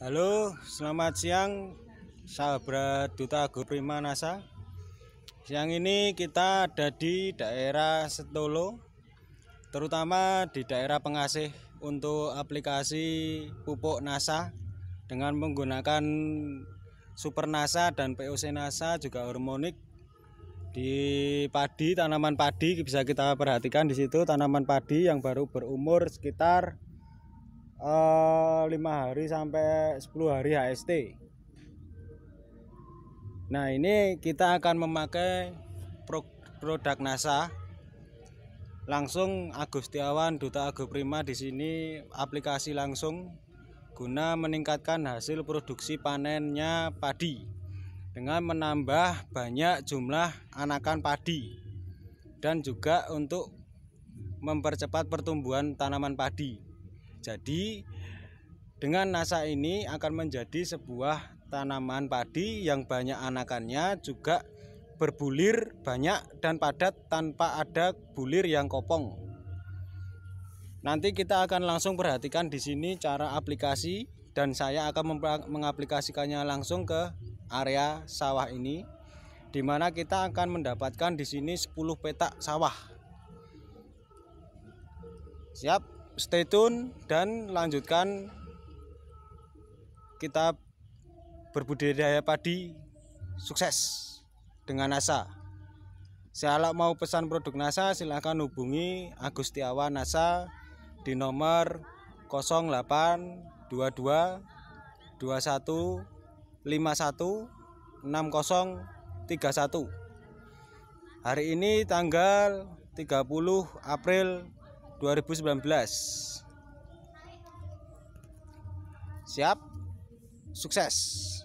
Halo, selamat siang sahabat Duta Prima NASA. Siang ini kita ada di daerah Setolo, terutama di daerah pengasih untuk aplikasi pupuk NASA dengan menggunakan Super NASA dan POC NASA juga hormonik di padi tanaman padi bisa kita perhatikan di situ tanaman padi yang baru berumur sekitar Eh, lima hari sampai 10 hari HST. Nah ini kita akan memakai produk NASA langsung Agustiawan duta Duta Prima di sini aplikasi langsung guna meningkatkan hasil produksi panennya padi dengan menambah banyak jumlah anakan padi dan juga untuk mempercepat pertumbuhan tanaman padi. Jadi dengan NASA ini akan menjadi sebuah tanaman padi yang banyak anakannya juga berbulir banyak dan padat tanpa ada bulir yang kopong. Nanti kita akan langsung perhatikan di sini cara aplikasi dan saya akan mengaplikasikannya langsung ke area sawah ini di mana kita akan mendapatkan di sini 10 petak sawah. Siap? stay tune dan lanjutkan kita berbudidaya padi sukses dengan NASA. Saya mau pesan produk NASA silahkan hubungi Agustiawan NASA di nomor 0822 21 51 Hari ini tanggal 30 April 2019 siap sukses